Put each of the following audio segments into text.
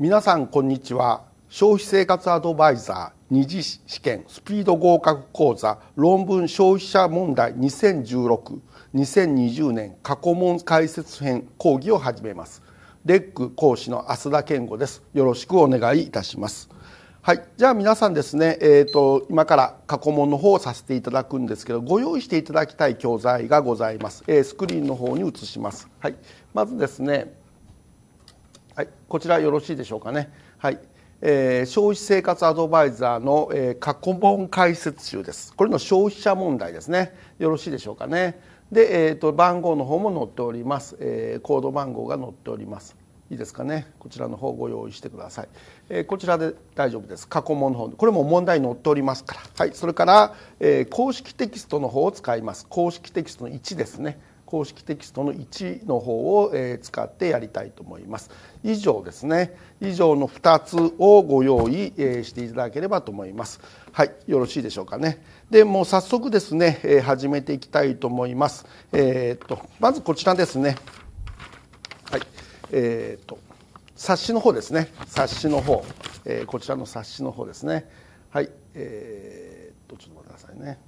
皆さんこんにちは消費生活アドバイザー二次試験スピード合格講座論文消費者問題20162020年過去問解説編講義を始めますレック講師の浅田健吾ですよろしくお願いいたしますはい、じゃあ皆さんですね、えーと、と今から過去問の方をさせていただくんですけどご用意していただきたい教材がございます、えー、スクリーンの方に移します、はい、まずですねはい、こちらよろしいでしょうかね。はい。えー、消費生活アドバイザーの、えー、過去問解説集です。これの消費者問題ですね。よろしいでしょうかね。で、えっ、ー、と番号の方も載っております、えー。コード番号が載っております。いいですかね。こちらの方ご用意してください。えー、こちらで大丈夫です。過去問の方、これも問題載っておりますから。はい。それから、えー、公式テキストの方を使います。公式テキストの1ですね。公式テキストの1の方を、使ってやりたいと思います以上ですね以上の2つをご用意、していただければと思いますはいよろしいでしょうかねでもう早速ですね、始めていきたいと思いますえー、っとまずこちらですねはいえー、っと冊子の方ですね冊子の方、えー、こちらの冊子の方ですねはいえー、っとちょっと待ってくださいね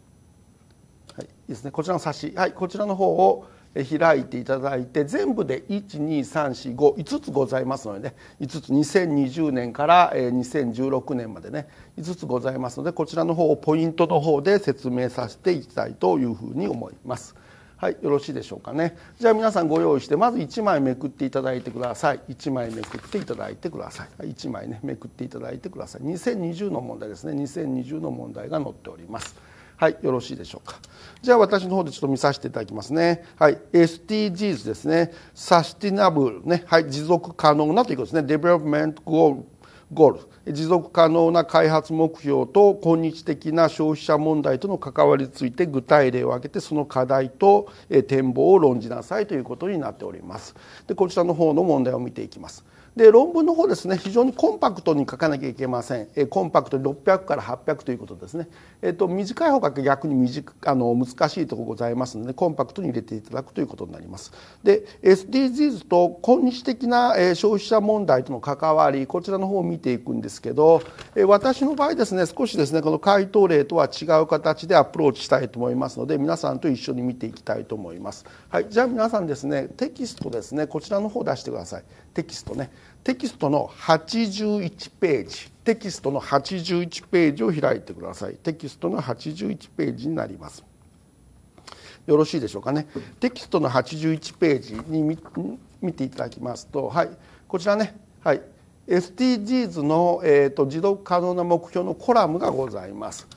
はい、ですねこちらの冊子、はい、こちらの方を開いていただいて全部で12345つございますので、ね、5つ2020年から2016年までね5つございますのでこちらの方をポイントの方で説明させていきたいというふうに思います。はい、よろしいでしょうかねじゃあ皆さんご用意してまず1枚めくっていただいてください1枚めくっていただいてください1枚ねめくっていただいてください2020の問題ですね2020の問題が載っておりますはいよろしいでしょうかじゃあ私の方でちょっと見させていただきますね。はい。SDGs ですね。サスティナブルね。はい。持続可能なということですね。デベロップメントゴール。ゴール持続可能な開発目標と今日的な消費者問題との関わりについて具体例を挙げてその課題と展望を論じなさいということになっておりますでこちらの方の問題を見ていきます。で論文の方ですね非常にコンパクトに書かなきゃいけません、えコンパクトに600から800ということですね、えーと、短い方が逆に短あの難しいところございますのでコンパクトに入れていただくということになりますで SDGs と今日的な、え消費者問題との関わりこちらの方を見ていくんですけど、え私の場合ですね少しですねこの回答例とは違う形でアプローチしたいと思いますので皆さんと一緒に見ていきたいと思います、はい、じゃあ皆さんですねテキストですねこちらの方出してくださいテキストねテキストの81ページテキストの81ページを開いてくださいテキストの81ページになりますよろしいでしょうかねテキストの81ページに見ていただきますとはいこちらねはい SDGs の、えーと、持続可能な目標のコラムがございます。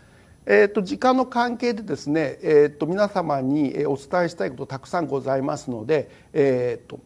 えーと、時間の関係でですね、えーと、皆様にお伝えしたいことたくさんございますので、えー、と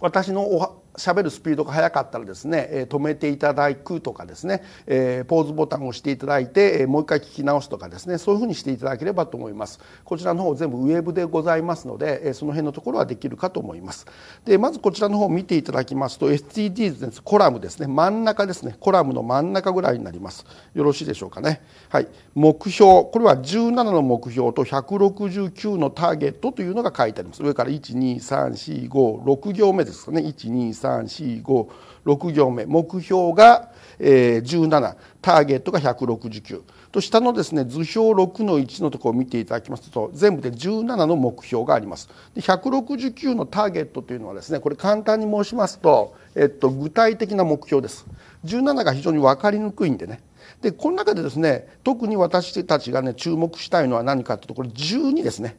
私のお喋るスピードが速かったらですね、え止めていただくとかですね、えポーズボタンを押していただいて、えもう一回聞き直すとかですねそういうふうにしていただければと思いますこちらの方全部ウェブでございますので、えその辺のところはできるかと思いますでまずこちらの方を見ていただきますと SDGs ですコラムですね真ん中ですねコラムの真ん中ぐらいになりますよろしいでしょうかねはい目標これは17の目標と169のターゲットというのが書いてあります上から12345 6行目ですかね1 2 3 3 4 5行目目標が、え17ターゲットが169と下のですね図表6の1のところを見ていただきますと全部で17の目標がありますで169のターゲットというのはですねこれ簡単に申しますと、えっと、具体的な目標です17が非常に分かりにくいんでねでこの中でですね特に私たちがね注目したいのは何かというとこれ12ですね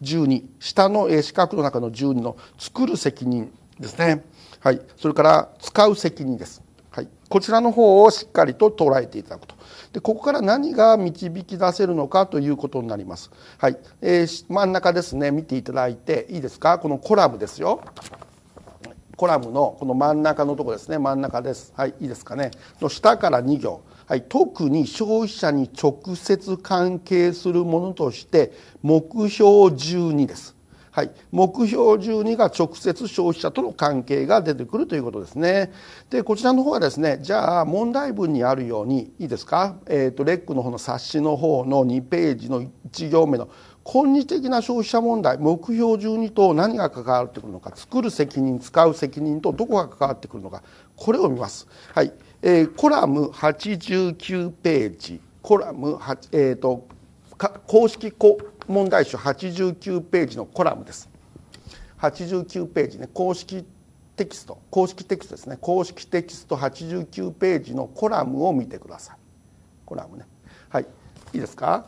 12下の四角の中の12の作る責任ですねはい、それから使う責任です、はい、こちらの方をしっかりと捉えていただくとでここから何が導き出せるのかということになります、はいえー、真ん中ですね見ていただいていいですかこのコラムですよコラムのこの真ん中のとこですね真ん中ですはいいいですかねの下から2行、はい、特に消費者に直接関係するものとして目標12ですはい、目標12が直接消費者との関係が出てくるということですね。でこちらの方はですねじゃあ問題文にあるようにいいですか、えーと、レックの方の冊子の方の2ページの1行目の「今日的な消費者問題目標12と何が関わってくるのか作る責任使う責任とどこが関わってくるのかこれを見ます、はいえー、コラム89ページコラム、えーと、公式問題集89ページのコラムです89ページね公式テキスト公式テキストですね公式テキスト89ページのコラムを見てくださいコラムねはいいいですか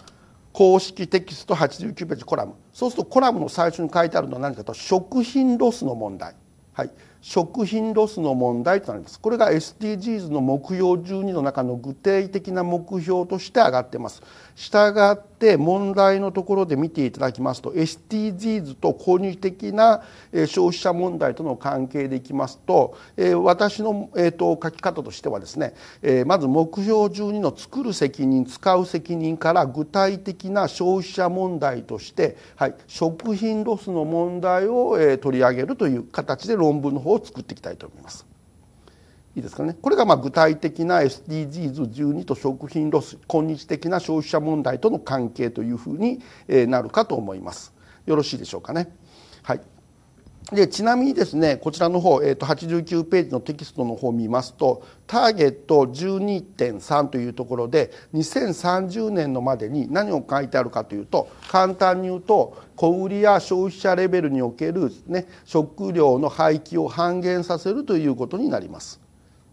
公式テキスト89ページコラムそうするとコラムの最初に書いてあるのは何かと食品ロスの問題はい食品ロスの問題となりますこれが SDGs の目標12の中の具体的な目標として挙がっていますしたがって問題のところで見ていただきますと SDGs と購入的な消費者問題との関係でいきますと私の書き方としてはですねまず目標12の作る責任使う責任から具体的な消費者問題として、はい、食品ロスの問題を取り上げるという形で論文の方を作っていきたいと思います。いいですかね、これがまあ具体的な SDGs12 と食品ロス今日的な消費者問題との関係というふうになるかと思います。よろしいでしょうかね。はいでちなみにですねこちらの方、えーと、89ページのテキストの方を見ますとターゲット12.3というところで2030年のまでに何を書いてあるかというと簡単に言うと小売や消費者レベルにおける、ね、食料の廃棄を半減させるということになります。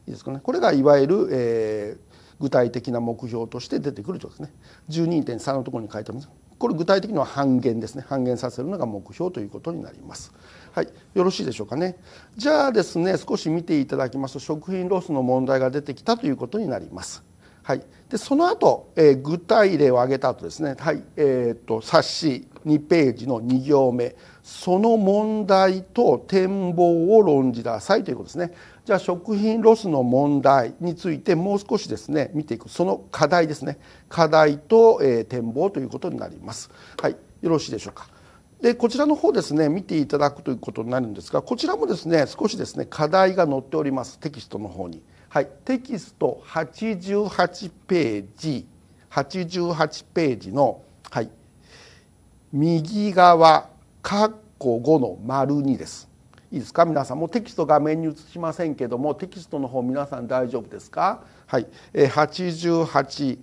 いいですかね、これがいわゆる、えー、具体的な目標として出てくるとですね12.3のところに書いてあります。これ具体的には半減ですね半減させるのが目標ということになります。はい、よろしいでしょうかねじゃあですね少し見ていただきますと食品ロスの問題が出てきたということになります。はい、でその後、えー、具体例を挙げた後ですね、はいえーと、冊子2ページの2行目その問題と展望を論じなさいということですねじゃあ食品ロスの問題についてもう少しですね見ていくその課題ですね課題と、えー、展望ということになります。はい、よろしいでしょうか。でこちらの方ですね見ていただくということになるんですがこちらもですね少しですね課題が載っておりますテキストの方に、はい、テキスト88ページ88ページの、はい、右側括弧5の丸2ですいいですか皆さんもテキスト画面に映しませんけどもテキストの方皆さん大丈夫ですかはい88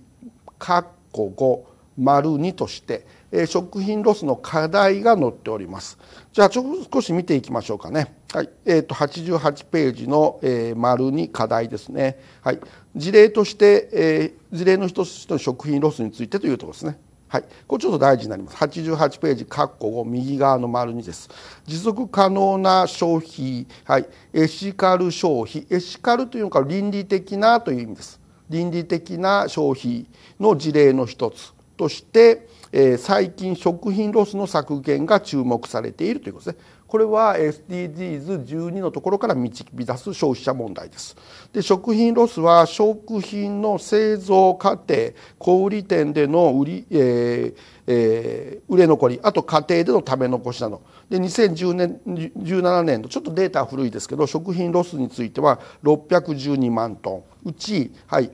括弧5丸2として「食品ロスの課題が載っておりますじゃあちょっと少し見ていきましょうかねはいえーと、88ページの、えー、丸2課題ですね、はい、事例として、えー、事例の一つとして食品ロスについてというところですねはい、これちょっと大事になります88ページ括弧5右側の丸にです持続可能な消費、はい、エシカル消費エシカルというのか倫理的なという意味です倫理的な消費の事例の一つとして、えー、最近食品ロスの削減が注目されているということですね。これは SDGs12 のところから導き出す消費者問題です。で食品ロスは食品の製造過程小売店での売り、えーえー、売れ残りあと家庭での食べ残しなどで2010年17年度ちょっとデータ古いですけど食品ロスについては612万トンうち、はい、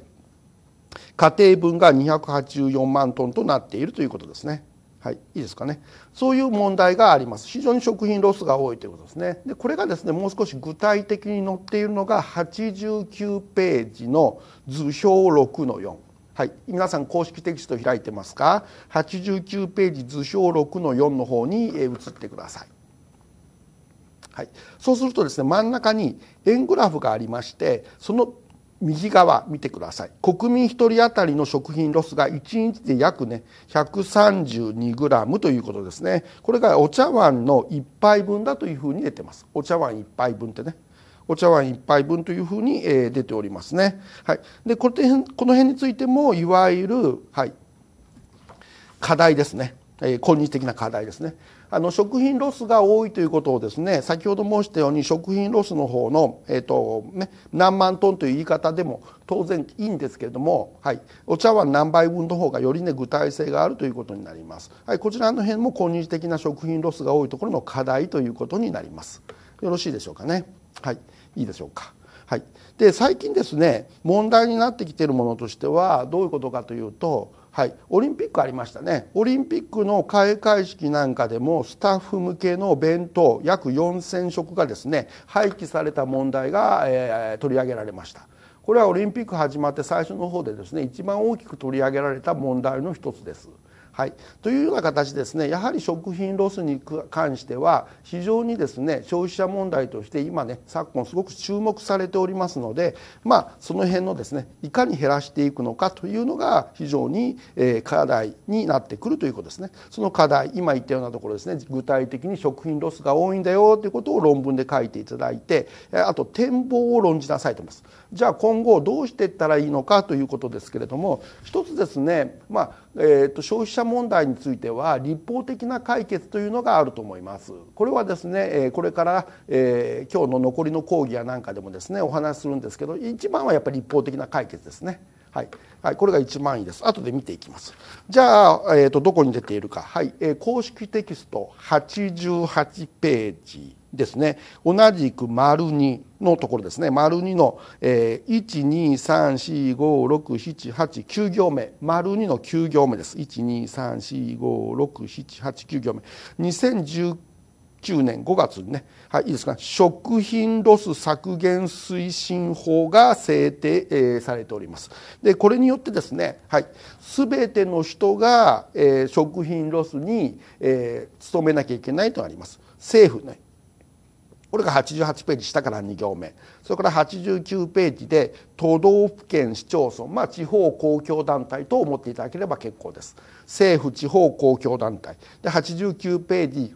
家庭分が284万トンとなっているということですね。はい、いいですかねそういう問題があります非常に食品ロスが多いということですねでこれがですねもう少し具体的に載っているのが89ページの図表6の4はい皆さん公式テキスト開いてますか89ページ図表6の4の方に移ってくださいはい、そうするとですね真ん中に円グラフがありましてその右側見てください国民1人当たりの食品ロスが1日で約ね 132g ということですねこれがお茶碗の1杯分だというふうに出てますお茶碗1杯分ってねお茶碗1杯分というふうに、え出ておりますね、はい、でこの辺についてもいわゆる、はい、課題ですね今日的な課題ですねあの食品ロスが多いということをですね先ほど申したように食品ロスの方の、えーとね、何万トンという言い方でも当然いいんですけれども、はい、お茶碗何杯分の方がより、ね、具体性があるということになります、はい、こちらの辺も今日的な食品ロスが多いところの課題ということになりますよろしいでしょうかねはいいいでしょうかはいで最近ですね問題になってきているものとしてはどういうことかというとはい、オリンピックありましたねオリンピックの開会式なんかでもスタッフ向けの弁当約4000食がですね廃棄された問題が、えー、取り上げられましたこれはオリンピック始まって最初の方でですね一番大きく取り上げられた問題の一つです。はい、というような形ですねやはり食品ロスに関しては非常にですね消費者問題として今ね昨今すごく注目されておりますので、まあ、その辺のですねいかに減らしていくのかというのが非常に、え課題になってくるということですねその課題今言ったようなところですね具体的に食品ロスが多いんだよということを論文で書いていただいてあと展望を論じなさいと思いますじゃあ今後どうしていったらいいのかということですけれども一つですね、まあえーと、と消費者問題については立法的な解決というのがあると思いますこれはですねこれから、えー、今日の残りの講義やなんかでもですねお話しするんですけど一番はやっぱり立法的な解決ですねはい、はい、これが一番いいです後で見ていきますじゃあ、えーと、どこに出ているかはい、えー、公式テキスト88ページですね同じく丸2のところですね丸2の、えー、123456789行目丸二の9行目です123456789行目2019年5月にね、はい、いいですか、食品ロス削減推進法が制定、えー、されております。で、これによってですね、はい、全べての人が、えー、食品ロスに、えー、努めなきゃいけないとあります。政府ね、これが88ページ下から2行目それから89ページで都道府県市町村まあ地方公共団体と思っていただければ結構です政府地方公共団体で89ページ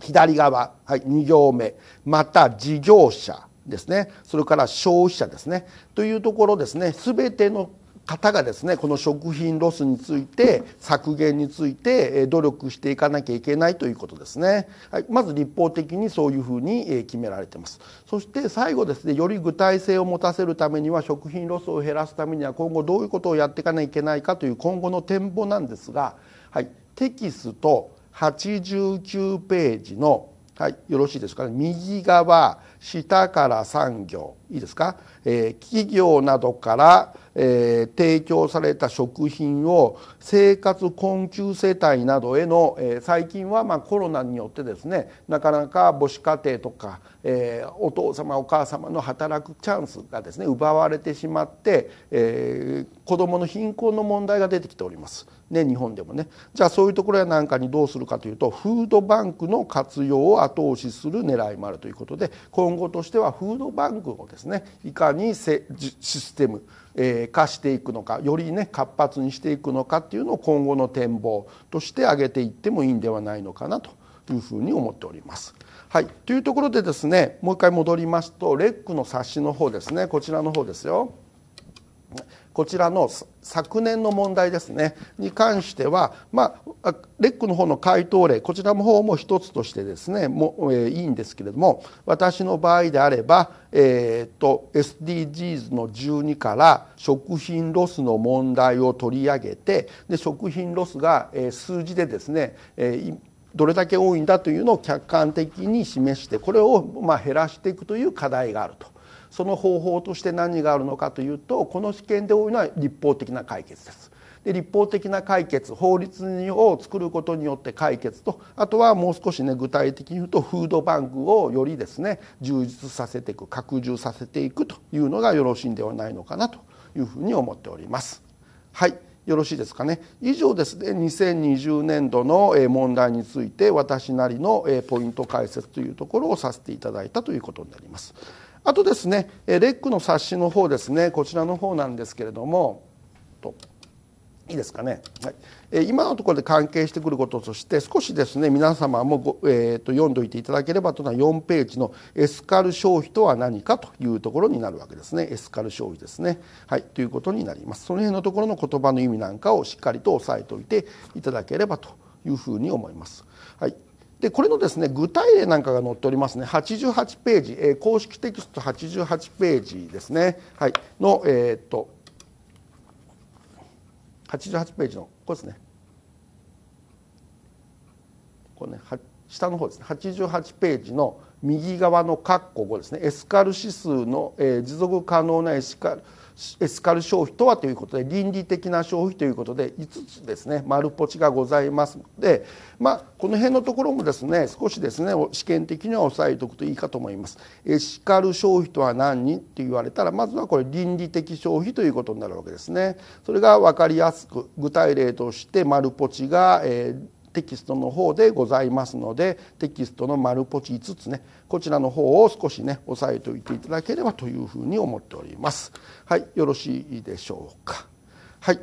左側、はい、2行目また事業者ですねそれから消費者ですねというところですね全ての方がですねこの食品ロスについて削減について努力していかなきゃいけないということですね、はい、まず立法的にそういうふうに決められてますそして最後ですねより具体性を持たせるためには食品ロスを減らすためには今後どういうことをやっていかなきゃいけないかという今後の展望なんですが、はい、テキスト89ページの、はい、よろしいですかね右側下から産業いいですか、えー、企業などから、えー、提供された食品を生活困窮世帯などへの、えー、最近はまあコロナによってですねなかなか母子家庭とか、えー、お父様お母様の働くチャンスがですね奪われてしまって、えー、子どもの貧困の問題が出てきております。ね、日本でもねじゃあそういうところやなんかにどうするかというとフードバンクの活用を後押しする狙いもあるということで今今語としてはフードバンクをですねいかにシステム化していくのかよりね活発にしていくのかっていうのを今後の展望として挙げていってもいいんではないのかなというふうに思っております。はい、というところでですねもう一回戻りますとレックの冊子の方ですねこちらの方ですよ。こちらの昨年の問題ですねに関しては、まあ、レックの方の回答例こちらの方も一つとしてですねも、えー、いいんですけれども私の場合であれば、えーと、SDGs の12から食品ロスの問題を取り上げてで食品ロスが、えー、数字でですね、えーどれだけ多いんだというのを客観的に示してこれをまあ減らしていくという課題があるとその方法として何があるのかというとこの試験で多いのは立法的な解決です。で立法的な解決法律を作ることによって解決とあとはもう少しね具体的に言うとフードバンクをよりですね充実させていく拡充させていくというのがよろしいんではないのかなというふうに思っております。はいよろしいですかね以上ですね2020年度の問題について私なりのポイント解説というところをさせていただいたということになります。あとですねレックの冊子の方ですねこちらの方なんですけれどもいいですかね、はいえ今のところで関係してくることとして少しですね皆様もご、えーと、と読んでおいていただければというのは4ページの「エスカル消費とは何か」というところになるわけですねエスカル消費ですね。はい、ということになりますその辺のところの言葉の意味なんかをしっかりと押さえておいていただければというふうに思います。はいでこれのですね具体例なんかが載っておりますね88ページ、えー、公式テキスト88ページですね、はい、のえー、っと88ページのここですねこれね下の方ですね88ページの右側の括弧5ですねエスカル指数の、えー、持続可能なエスカルエスカル消費とはということで倫理的な消費ということで5つですね丸ポチがございますので、まあ、この辺のところもですね少しですね試験的には押さえておくといいかと思います。エシカル消費とは何人って言われたらまずはこれ倫理的消費ということになるわけですね。それが分かりやすく具体例として丸ポチが、えーテキストの方でございますのでテキストの丸ポチ5つねこちらの方を少しね押さえておいていただければというふうに思っております。はい、よろしいでしょうか。はい